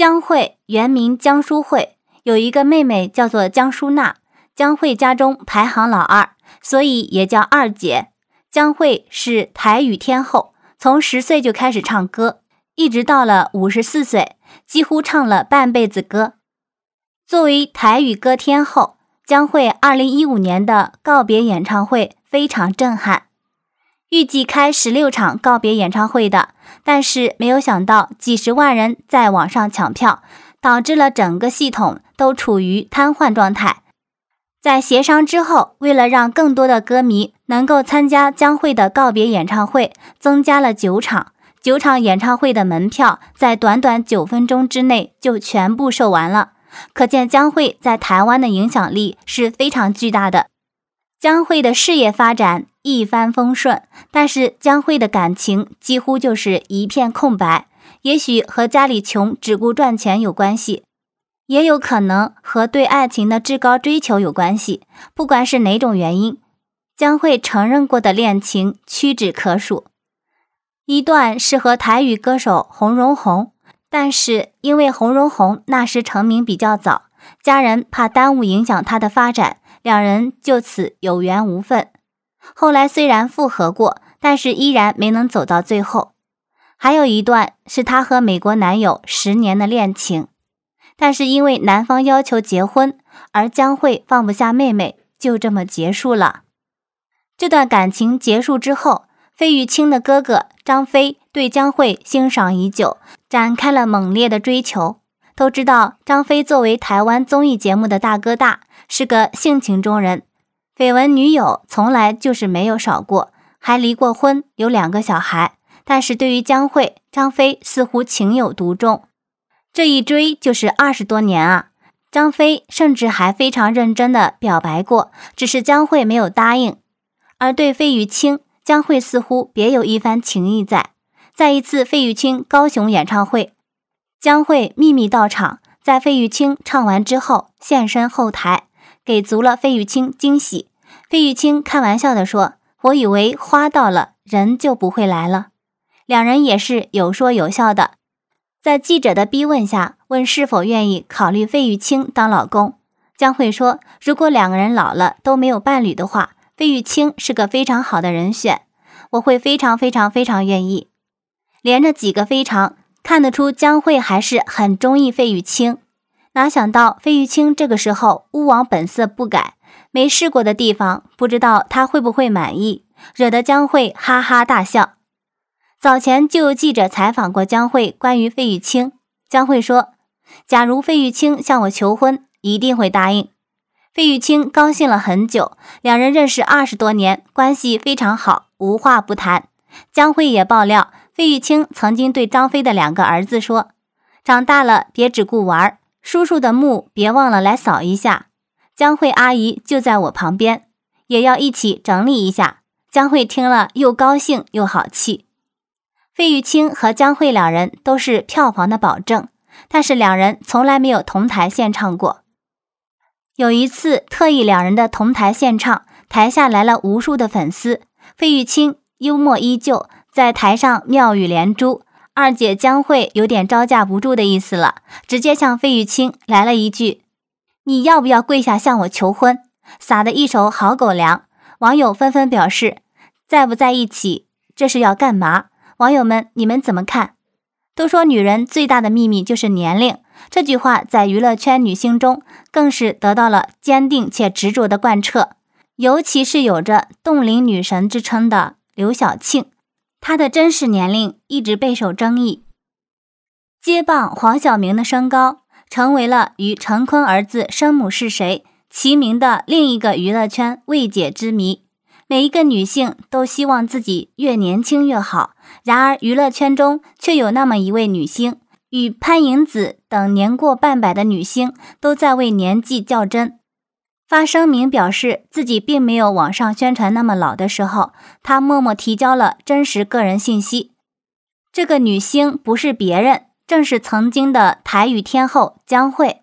江蕙原名江淑慧，有一个妹妹叫做江淑娜。江蕙家中排行老二，所以也叫二姐。江蕙是台语天后，从十岁就开始唱歌，一直到了五十四岁，几乎唱了半辈子歌。作为台语歌天后，江蕙二零一五年的告别演唱会非常震撼。预计开十六场告别演唱会的，但是没有想到几十万人在网上抢票，导致了整个系统都处于瘫痪状态。在协商之后，为了让更多的歌迷能够参加江会的告别演唱会，增加了九场。九场演唱会的门票在短短九分钟之内就全部售完了，可见江会在台湾的影响力是非常巨大的。江慧的事业发展一帆风顺，但是江慧的感情几乎就是一片空白。也许和家里穷只顾赚钱有关系，也有可能和对爱情的至高追求有关系。不管是哪种原因，江慧承认过的恋情屈指可数。一段是和台语歌手洪荣宏，但是因为洪荣宏那时成名比较早，家人怕耽误影响他的发展。两人就此有缘无分。后来虽然复合过，但是依然没能走到最后。还有一段是她和美国男友十年的恋情，但是因为男方要求结婚，而江蕙放不下妹妹，就这么结束了。这段感情结束之后，费玉清的哥哥张飞对江蕙欣赏已久，展开了猛烈的追求。都知道张飞作为台湾综艺节目的大哥大，是个性情中人，绯闻女友从来就是没有少过，还离过婚，有两个小孩。但是对于江蕙，张飞似乎情有独钟，这一追就是二十多年啊。张飞甚至还非常认真的表白过，只是江蕙没有答应。而对费玉清，江蕙似乎别有一番情意在，在一次费玉清高雄演唱会。将会秘密到场，在费玉清唱完之后现身后台，给足了费玉清惊喜。费玉清开玩笑地说：“我以为花到了，人就不会来了。”两人也是有说有笑的。在记者的逼问下，问是否愿意考虑费玉清当老公，江慧说：“如果两个人老了都没有伴侣的话，费玉清是个非常好的人选，我会非常非常非常愿意。”连着几个非常。看得出江慧还是很中意费玉清，哪想到费玉清这个时候巫王本色不改，没试过的地方，不知道他会不会满意，惹得江慧哈哈大笑。早前就有记者采访过江慧关于费玉清，江慧说：“假如费玉清向我求婚，一定会答应。”费玉清高兴了很久，两人认识二十多年，关系非常好，无话不谈。江慧也爆料。费玉清曾经对张飞的两个儿子说：“长大了别只顾玩，叔叔的墓别忘了来扫一下。江慧阿姨就在我旁边，也要一起整理一下。”江慧听了又高兴又好气。费玉清和江慧两人都是票房的保证，但是两人从来没有同台献唱过。有一次特意两人的同台献唱，台下来了无数的粉丝。费玉清幽默依旧。在台上妙语连珠，二姐江会有点招架不住的意思了，直接向费玉清来了一句：“你要不要跪下向我求婚？”撒的一手好狗粮，网友纷纷表示：“在不在一起，这是要干嘛？”网友们你们怎么看？都说女人最大的秘密就是年龄，这句话在娱乐圈女星中更是得到了坚定且执着的贯彻，尤其是有着冻龄女神之称的刘晓庆。他的真实年龄一直备受争议，接棒黄晓明的身高，成为了与陈坤儿子生母是谁齐名的另一个娱乐圈未解之谜。每一个女性都希望自己越年轻越好，然而娱乐圈中却有那么一位女星，与潘迎紫等年过半百的女星都在为年纪较真。发声明表示自己并没有网上宣传那么老的时候，他默默提交了真实个人信息。这个女星不是别人，正是曾经的台语天后江蕙。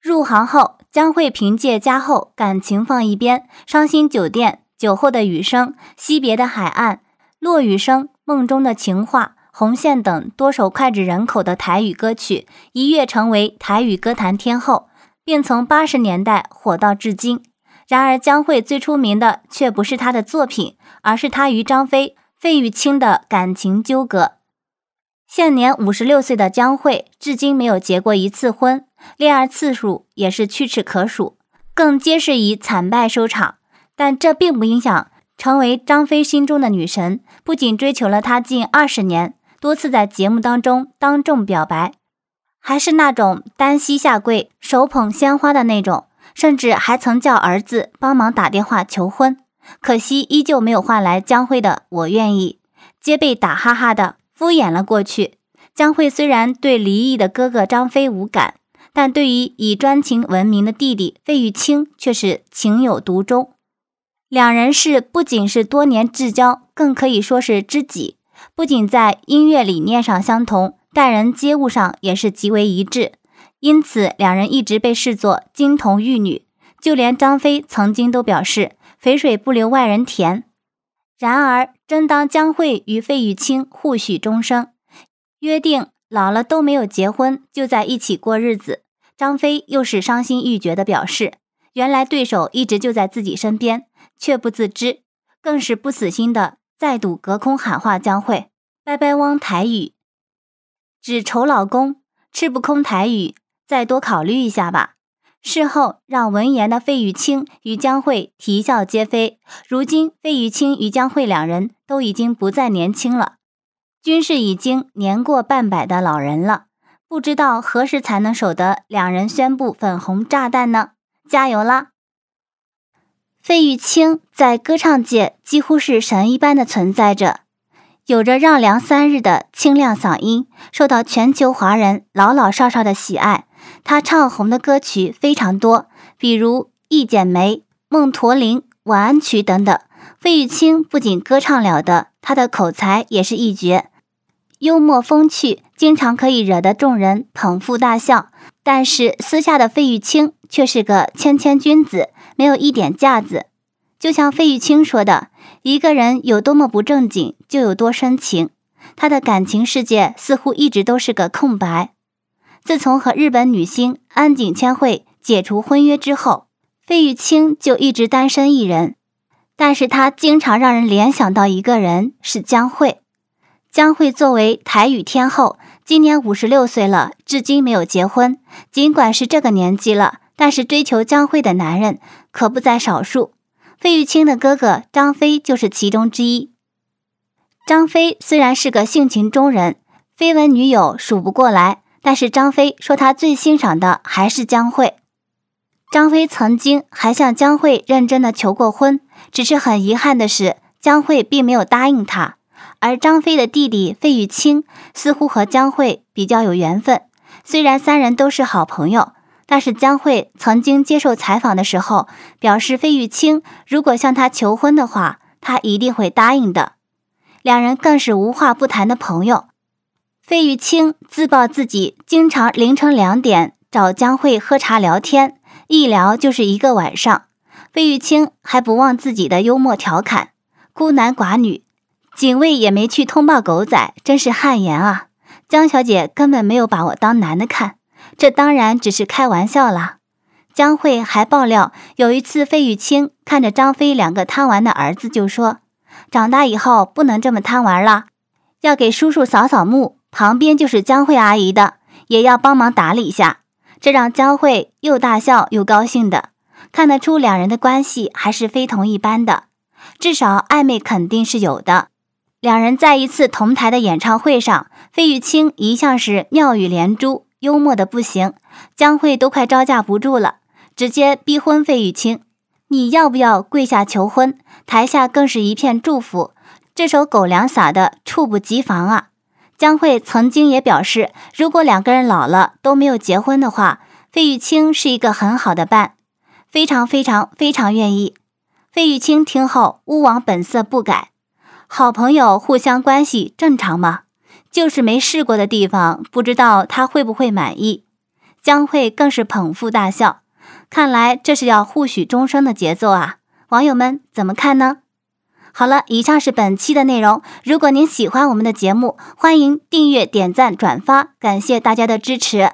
入行后，江蕙凭借《家后》《感情放一边》《伤心酒店》《酒后的雨声》《惜别的海岸》《落雨声》《梦中的情话》《红线》等多首脍炙人口的台语歌曲，一跃成为台语歌坛天后。并从八十年代火到至今。然而，江蕙最出名的却不是她的作品，而是她与张飞、费玉清的感情纠葛。现年五十六岁的江蕙，至今没有结过一次婚，恋爱次数也是屈指可数，更皆是以惨败收场。但这并不影响成为张飞心中的女神，不仅追求了他近二十年，多次在节目当中当众表白。还是那种单膝下跪、手捧鲜花的那种，甚至还曾叫儿子帮忙打电话求婚，可惜依旧没有换来江慧的“我愿意”，皆被打哈哈的敷衍了过去。江慧虽然对离异的哥哥张飞无感，但对于以专情闻名的弟弟费玉清却是情有独钟。两人是不仅是多年至交，更可以说是知己，不仅在音乐理念上相同。待人接物上也是极为一致，因此两人一直被视作金童玉女。就连张飞曾经都表示：“肥水不流外人田。”然而，真当江惠与费玉清互许终生，约定老了都没有结婚就在一起过日子，张飞又是伤心欲绝的表示：“原来对手一直就在自己身边，却不自知，更是不死心的再度隔空喊话江惠：‘拜拜，汪台语。只愁老公吃不空台语，再多考虑一下吧。事后让闻言的费玉清与江蕙啼笑皆非。如今费玉清与江蕙两人都已经不再年轻了，均是已经年过半百的老人了。不知道何时才能守得两人宣布粉红炸弹呢？加油啦！费玉清在歌唱界几乎是神一般的存在着。有着让梁三日的清亮嗓音，受到全球华人老老少少的喜爱。他唱红的歌曲非常多，比如《一剪梅》《梦驼铃》《晚安曲》等等。费玉清不仅歌唱了得，他的口才也是一绝，幽默风趣，经常可以惹得众人捧腹大笑。但是私下的费玉清却是个谦谦君子，没有一点架子。就像费玉清说的。一个人有多么不正经，就有多深情。他的感情世界似乎一直都是个空白。自从和日本女星安井千惠解除婚约之后，费玉清就一直单身一人。但是他经常让人联想到一个人，是江蕙。江蕙作为台语天后，今年五十六岁了，至今没有结婚。尽管是这个年纪了，但是追求江蕙的男人可不在少数。费玉清的哥哥张飞就是其中之一。张飞虽然是个性情中人，绯闻女友数不过来，但是张飞说他最欣赏的还是江蕙。张飞曾经还向江蕙认真的求过婚，只是很遗憾的是，江蕙并没有答应他。而张飞的弟弟费玉清似乎和江蕙比较有缘分，虽然三人都是好朋友。但是江慧曾经接受采访的时候表示，费玉清如果向他求婚的话，他一定会答应的。两人更是无话不谈的朋友。费玉清自曝自己经常凌晨两点找江慧喝茶聊天，一聊就是一个晚上。费玉清还不忘自己的幽默调侃：“孤男寡女，警卫也没去通报狗仔，真是汗颜啊！江小姐根本没有把我当男的看。”这当然只是开玩笑了。江慧还爆料，有一次费玉清看着张飞两个贪玩的儿子就说：“长大以后不能这么贪玩了，要给叔叔扫扫墓，旁边就是江慧阿姨的，也要帮忙打理一下。”这让江慧又大笑又高兴的，看得出两人的关系还是非同一般的，至少暧昧肯定是有的。两人在一次同台的演唱会上，费玉清一向是妙语连珠。幽默的不行，江慧都快招架不住了，直接逼婚费玉清，你要不要跪下求婚？台下更是一片祝福，这首狗粮撒的猝不及防啊！江慧曾经也表示，如果两个人老了都没有结婚的话，费玉清是一个很好的伴，非常非常非常愿意。费玉清听后，巫王本色不改，好朋友互相关系正常吗？就是没试过的地方，不知道他会不会满意，江慧更是捧腹大笑。看来这是要互许终生的节奏啊！网友们怎么看呢？好了，以上是本期的内容。如果您喜欢我们的节目，欢迎订阅、点赞、转发，感谢大家的支持。